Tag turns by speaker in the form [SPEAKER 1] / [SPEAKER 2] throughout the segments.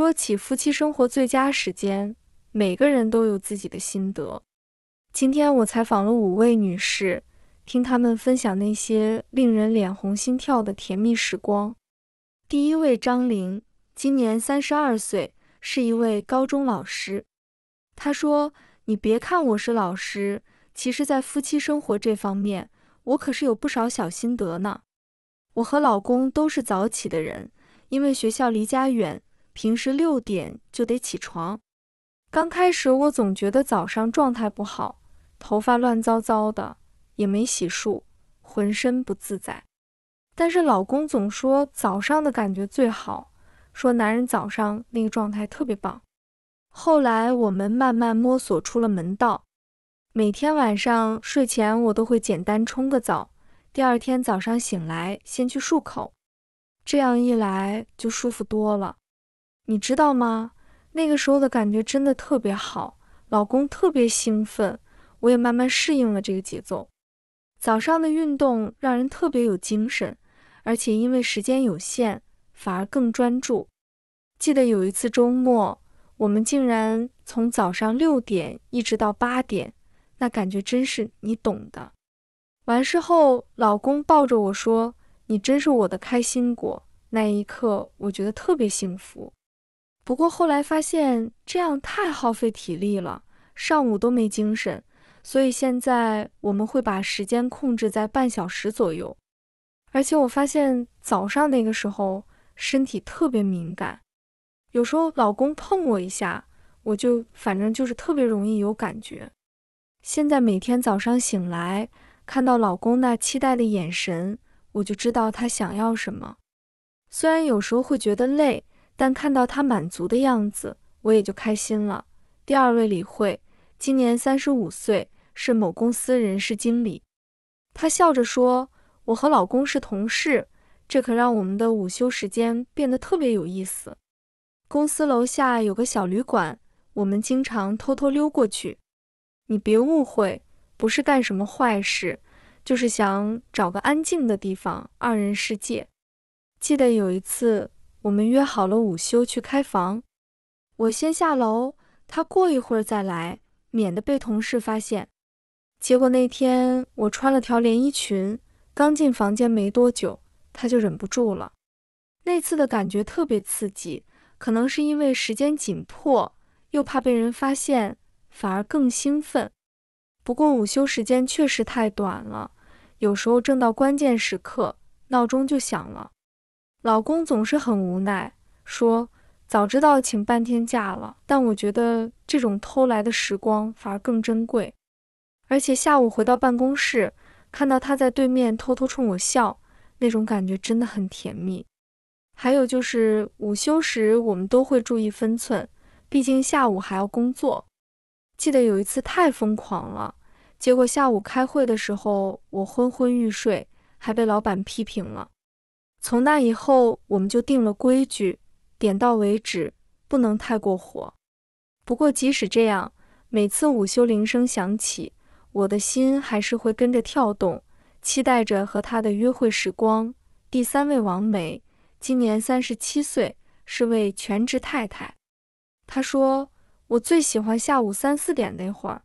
[SPEAKER 1] 说起夫妻生活最佳时间，每个人都有自己的心得。今天我采访了五位女士，听她们分享那些令人脸红心跳的甜蜜时光。第一位张玲，今年三十二岁，是一位高中老师。她说：“你别看我是老师，其实，在夫妻生活这方面，我可是有不少小心得呢。我和老公都是早起的人，因为学校离家远。”平时六点就得起床。刚开始我总觉得早上状态不好，头发乱糟糟的，也没洗漱，浑身不自在。但是老公总说早上的感觉最好，说男人早上那个状态特别棒。后来我们慢慢摸索出了门道，每天晚上睡前我都会简单冲个澡，第二天早上醒来先去漱口，这样一来就舒服多了。你知道吗？那个时候的感觉真的特别好，老公特别兴奋，我也慢慢适应了这个节奏。早上的运动让人特别有精神，而且因为时间有限，反而更专注。记得有一次周末，我们竟然从早上六点一直到八点，那感觉真是你懂的。完事后，老公抱着我说：“你真是我的开心果。”那一刻，我觉得特别幸福。不过后来发现这样太耗费体力了，上午都没精神，所以现在我们会把时间控制在半小时左右。而且我发现早上那个时候身体特别敏感，有时候老公碰我一下，我就反正就是特别容易有感觉。现在每天早上醒来，看到老公那期待的眼神，我就知道他想要什么。虽然有时候会觉得累。但看到他满足的样子，我也就开心了。第二位李慧，今年三十五岁，是某公司人事经理。她笑着说：“我和老公是同事，这可让我们的午休时间变得特别有意思。公司楼下有个小旅馆，我们经常偷偷溜过去。你别误会，不是干什么坏事，就是想找个安静的地方，二人世界。记得有一次。”我们约好了午休去开房，我先下楼，他过一会儿再来，免得被同事发现。结果那天我穿了条连衣裙，刚进房间没多久，他就忍不住了。那次的感觉特别刺激，可能是因为时间紧迫，又怕被人发现，反而更兴奋。不过午休时间确实太短了，有时候正到关键时刻，闹钟就响了。老公总是很无奈，说早知道请半天假了，但我觉得这种偷来的时光反而更珍贵。而且下午回到办公室，看到他在对面偷偷冲我笑，那种感觉真的很甜蜜。还有就是午休时，我们都会注意分寸，毕竟下午还要工作。记得有一次太疯狂了，结果下午开会的时候我昏昏欲睡，还被老板批评了。从那以后，我们就定了规矩，点到为止，不能太过火。不过，即使这样，每次午休铃声响起，我的心还是会跟着跳动，期待着和他的约会时光。第三位王梅，今年三十七岁，是位全职太太。她说：“我最喜欢下午三四点那会儿，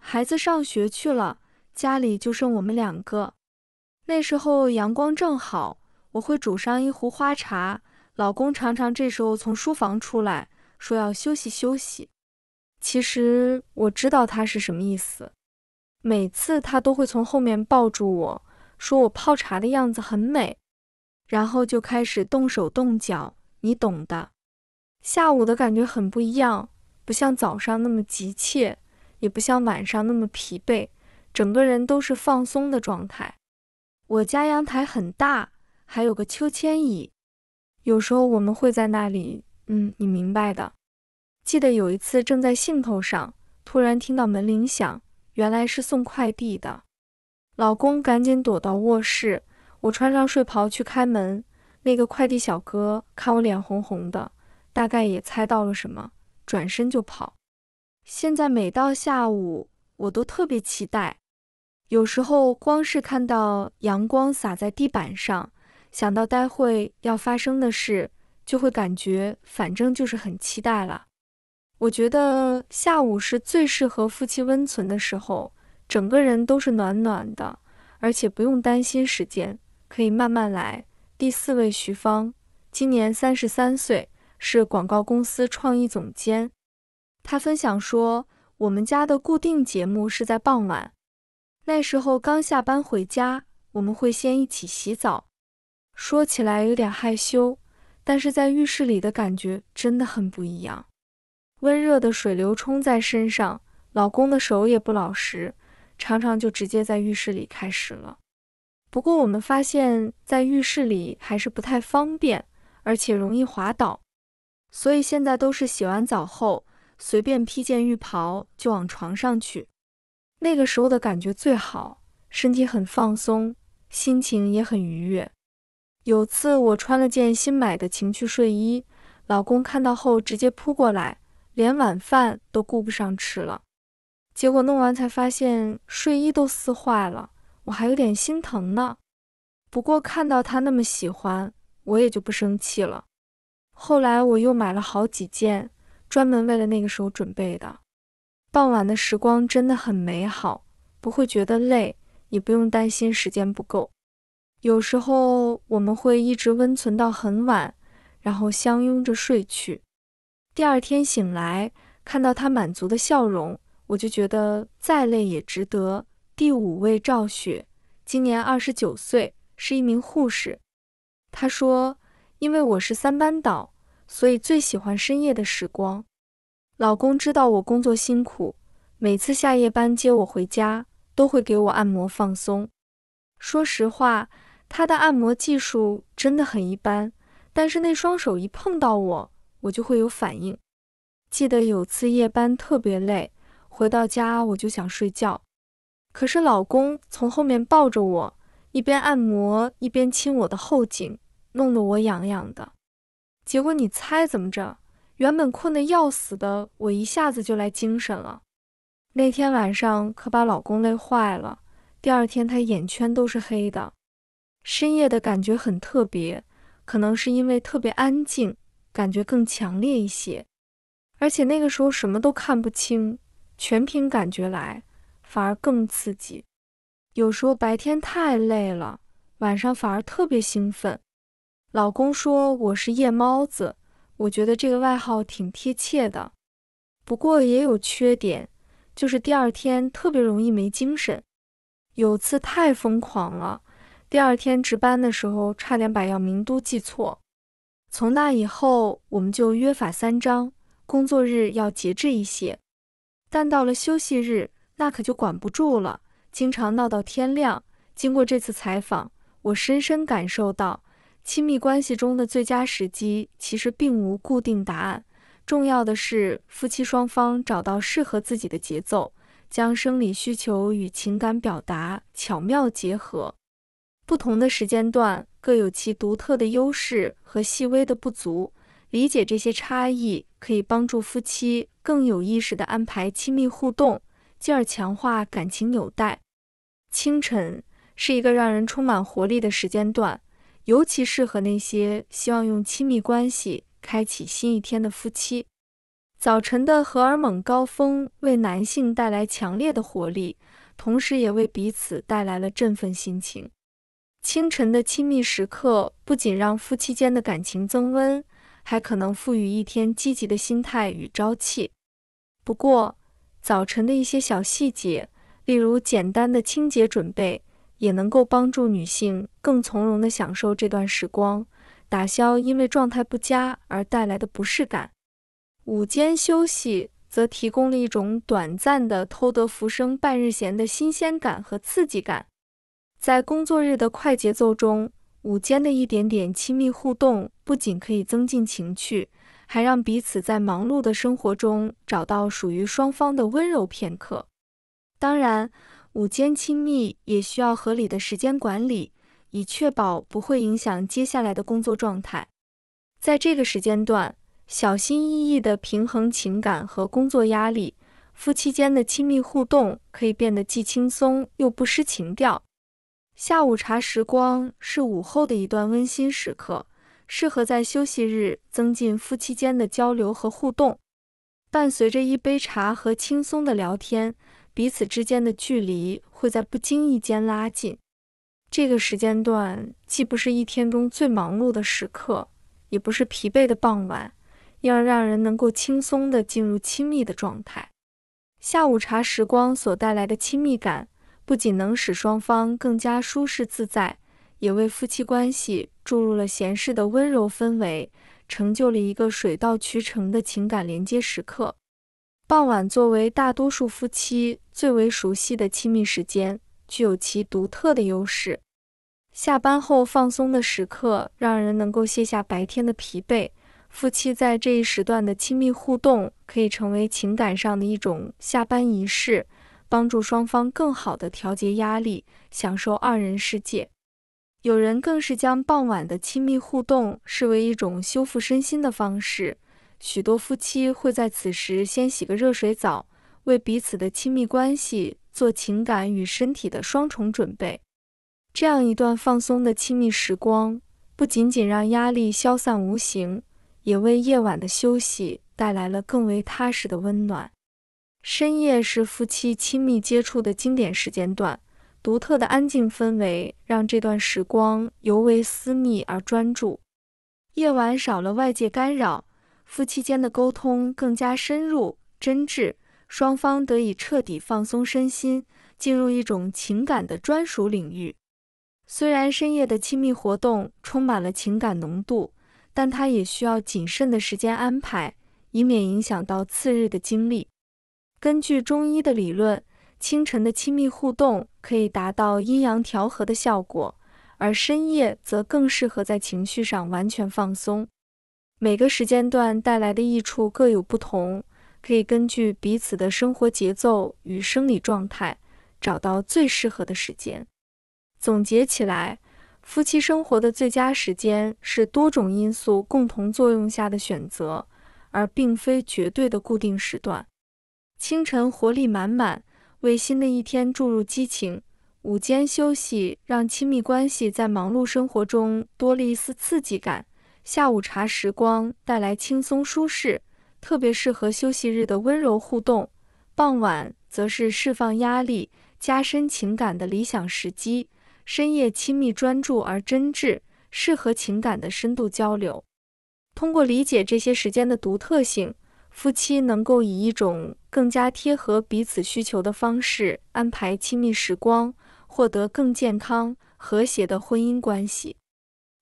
[SPEAKER 1] 孩子上学去了，家里就剩我们两个。那时候阳光正好。”我会煮上一壶花茶，老公常常这时候从书房出来，说要休息休息。其实我知道他是什么意思，每次他都会从后面抱住我说我泡茶的样子很美，然后就开始动手动脚，你懂的。下午的感觉很不一样，不像早上那么急切，也不像晚上那么疲惫，整个人都是放松的状态。我家阳台很大。还有个秋千椅，有时候我们会在那里，嗯，你明白的。记得有一次正在兴头上，突然听到门铃响，原来是送快递的。老公赶紧躲到卧室，我穿上睡袍去开门。那个快递小哥看我脸红红的，大概也猜到了什么，转身就跑。现在每到下午，我都特别期待。有时候光是看到阳光洒在地板上，想到待会要发生的事，就会感觉反正就是很期待了。我觉得下午是最适合夫妻温存的时候，整个人都是暖暖的，而且不用担心时间，可以慢慢来。第四位，徐芳，今年三十三岁，是广告公司创意总监。他分享说：“我们家的固定节目是在傍晚，那时候刚下班回家，我们会先一起洗澡。”说起来有点害羞，但是在浴室里的感觉真的很不一样。温热的水流冲在身上，老公的手也不老实，常常就直接在浴室里开始了。不过我们发现，在浴室里还是不太方便，而且容易滑倒，所以现在都是洗完澡后，随便披件浴袍就往床上去。那个时候的感觉最好，身体很放松，心情也很愉悦。有次我穿了件新买的情趣睡衣，老公看到后直接扑过来，连晚饭都顾不上吃了。结果弄完才发现睡衣都撕坏了，我还有点心疼呢。不过看到他那么喜欢，我也就不生气了。后来我又买了好几件，专门为了那个时候准备的。傍晚的时光真的很美好，不会觉得累，也不用担心时间不够。有时候我们会一直温存到很晚，然后相拥着睡去。第二天醒来，看到他满足的笑容，我就觉得再累也值得。第五位赵雪，今年二十九岁，是一名护士。她说：“因为我是三班倒，所以最喜欢深夜的时光。老公知道我工作辛苦，每次下夜班接我回家，都会给我按摩放松。说实话。”他的按摩技术真的很一般，但是那双手一碰到我，我就会有反应。记得有次夜班特别累，回到家我就想睡觉，可是老公从后面抱着我，一边按摩一边亲我的后颈，弄得我痒痒的。结果你猜怎么着？原本困得要死的我一下子就来精神了。那天晚上可把老公累坏了，第二天他眼圈都是黑的。深夜的感觉很特别，可能是因为特别安静，感觉更强烈一些。而且那个时候什么都看不清，全凭感觉来，反而更刺激。有时候白天太累了，晚上反而特别兴奋。老公说我是夜猫子，我觉得这个外号挺贴切的。不过也有缺点，就是第二天特别容易没精神。有次太疯狂了。第二天值班的时候，差点把药名都记错。从那以后，我们就约法三章：工作日要节制一些，但到了休息日，那可就管不住了，经常闹到天亮。经过这次采访，我深深感受到，亲密关系中的最佳时机其实并无固定答案。重要的是，夫妻双方找到适合自己的节奏，将生理需求与情感表达巧妙结合。不同的时间段各有其独特的优势和细微的不足，理解这些差异可以帮助夫妻更有意识地安排亲密互动，进而强化感情纽带。清晨是一个让人充满活力的时间段，尤其适合那些希望用亲密关系开启新一天的夫妻。早晨的荷尔蒙高峰为男性带来强烈的活力，同时也为彼此带来了振奋心情。清晨的亲密时刻不仅让夫妻间的感情增温，还可能赋予一天积极的心态与朝气。不过，早晨的一些小细节，例如简单的清洁准备，也能够帮助女性更从容地享受这段时光，打消因为状态不佳而带来的不适感。午间休息则提供了一种短暂的“偷得浮生半日闲”的新鲜感和刺激感。在工作日的快节奏中，午间的一点点亲密互动不仅可以增进情趣，还让彼此在忙碌的生活中找到属于双方的温柔片刻。当然，午间亲密也需要合理的时间管理，以确保不会影响接下来的工作状态。在这个时间段，小心翼翼地平衡情感和工作压力，夫妻间的亲密互动可以变得既轻松又不失情调。下午茶时光是午后的一段温馨时刻，适合在休息日增进夫妻间的交流和互动。伴随着一杯茶和轻松的聊天，彼此之间的距离会在不经意间拉近。这个时间段既不是一天中最忙碌的时刻，也不是疲惫的傍晚，因而让人能够轻松地进入亲密的状态。下午茶时光所带来的亲密感。不仅能使双方更加舒适自在，也为夫妻关系注入了闲适的温柔氛围，成就了一个水到渠成的情感连接时刻。傍晚作为大多数夫妻最为熟悉的亲密时间，具有其独特的优势。下班后放松的时刻，让人能够卸下白天的疲惫，夫妻在这一时段的亲密互动，可以成为情感上的一种下班仪式。帮助双方更好地调节压力，享受二人世界。有人更是将傍晚的亲密互动视为一种修复身心的方式。许多夫妻会在此时先洗个热水澡，为彼此的亲密关系做情感与身体的双重准备。这样一段放松的亲密时光，不仅仅让压力消散无形，也为夜晚的休息带来了更为踏实的温暖。深夜是夫妻亲密接触的经典时间段，独特的安静氛围让这段时光尤为私密而专注。夜晚少了外界干扰，夫妻间的沟通更加深入、真挚，双方得以彻底放松身心，进入一种情感的专属领域。虽然深夜的亲密活动充满了情感浓度，但它也需要谨慎的时间安排，以免影响到次日的精力。根据中医的理论，清晨的亲密互动可以达到阴阳调和的效果，而深夜则更适合在情绪上完全放松。每个时间段带来的益处各有不同，可以根据彼此的生活节奏与生理状态，找到最适合的时间。总结起来，夫妻生活的最佳时间是多种因素共同作用下的选择，而并非绝对的固定时段。清晨活力满满，为新的一天注入激情；午间休息让亲密关系在忙碌生活中多了一丝刺激感；下午茶时光带来轻松舒适，特别适合休息日的温柔互动；傍晚则是释放压力、加深情感的理想时机；深夜亲密专注而真挚，适合情感的深度交流。通过理解这些时间的独特性。夫妻能够以一种更加贴合彼此需求的方式安排亲密时光，获得更健康、和谐的婚姻关系。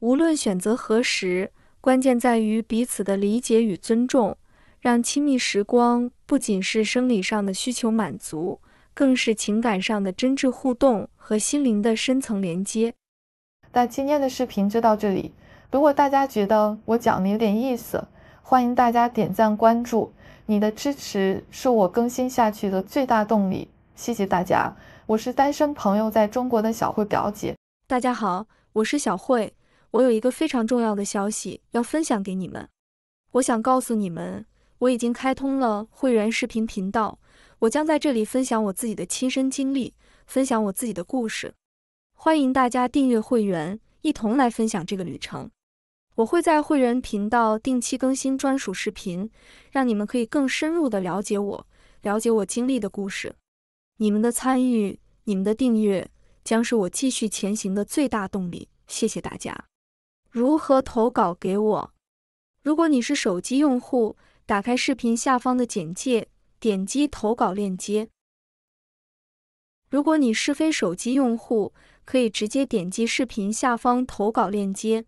[SPEAKER 1] 无论选择何时，关键在于彼此的理解与尊重，让亲密时光不仅是生理上的需求满足，更是情感上的真挚互动和心灵的深层连接。那今天的视频就到这里。如果大家觉得我讲的有点意思，欢迎大家点赞关注，你的支持是我更新下去的最大动力，谢谢大家。我是单身朋友在中国的小慧表姐，大家好，我是小慧，我有一个非常重要的消息要分享给你们。我想告诉你们，我已经开通了会员视频频道，我将在这里分享我自己的亲身经历，分享我自己的故事。欢迎大家订阅会员，一同来分享这个旅程。我会在会员频道定期更新专属视频，让你们可以更深入地了解我，了解我经历的故事。你们的参与，你们的订阅，将是我继续前行的最大动力。谢谢大家！如何投稿给我？如果你是手机用户，打开视频下方的简介，点击投稿链接；如果你是非手机用户，可以直接点击视频下方投稿链接。